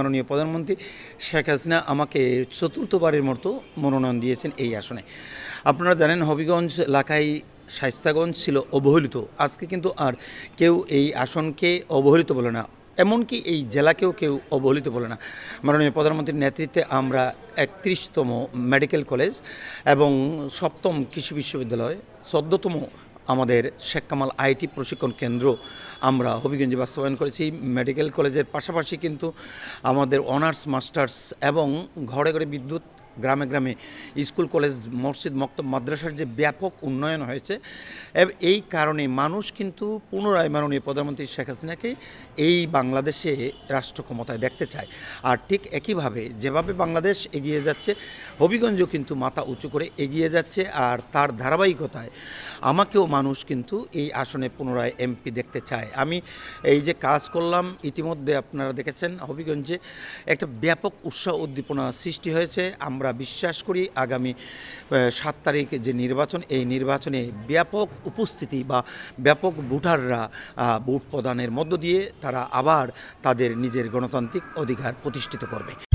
মাননীয় প্রধানমন্ত্রী শেখ হাসিনা আমাকে চতুর্থবারের মতো মনোনয়ন দিয়েছেন এই আসনে আপনারা জানেন হবিগঞ্জ এলাকায় শায়স্তাগঞ্জ ছিল অবহেলিত আজকে কিন্তু আর কেউ এই আসনকে অবহেলিত বলে না এমনকি এই জেলাকেও কেউ অবহেলিত বলে না মাননীয় প্রধানমন্ত্রীর নেতৃত্বে আমরা একত্রিশতম মেডিকেল কলেজ এবং সপ্তম কৃষি বিশ্ববিদ্যালয় চোদ্দতম আমাদের শেখ কামাল আইটি প্রশিক্ষণ কেন্দ্র আমরা হবিগঞ্জে বাস্তবায়ন করেছি মেডিকেল কলেজের পাশাপাশি কিন্তু আমাদের অনার্স মাস্টার্স এবং ঘরে ঘরে বিদ্যুৎ গ্রামে গ্রামে স্কুল কলেজ মসজিদ মক্তব মাদ্রাসার যে ব্যাপক উন্নয়ন হয়েছে এই কারণে মানুষ কিন্তু পুনরায় মাননীয় প্রধানমন্ত্রী শেখ হাসিনাকে এই বাংলাদেশে রাষ্ট্র ক্ষমতায় দেখতে চায় আর ঠিক একইভাবে যেভাবে বাংলাদেশ এগিয়ে যাচ্ছে হবিগঞ্জও কিন্তু মাথা উঁচু করে এগিয়ে যাচ্ছে আর তার ধারাবাহিকতায় আমাকেও মানুষ কিন্তু এই আসনে পুনরায় এমপি দেখতে চায় আমি এই যে কাজ করলাম ইতিমধ্যে আপনারা দেখেছেন হবিগঞ্জে একটা ব্যাপক উৎসাহ উদ্দীপনা সৃষ্টি হয়েছে আমরা আমরা বিশ্বাস করি আগামী সাত তারিখ যে নির্বাচন এই নির্বাচনে ব্যাপক উপস্থিতি বা ব্যাপক ভোটাররা ভোট প্রদানের মধ্য দিয়ে তারা আবার তাদের নিজের গণতান্ত্রিক অধিকার প্রতিষ্ঠিত করবে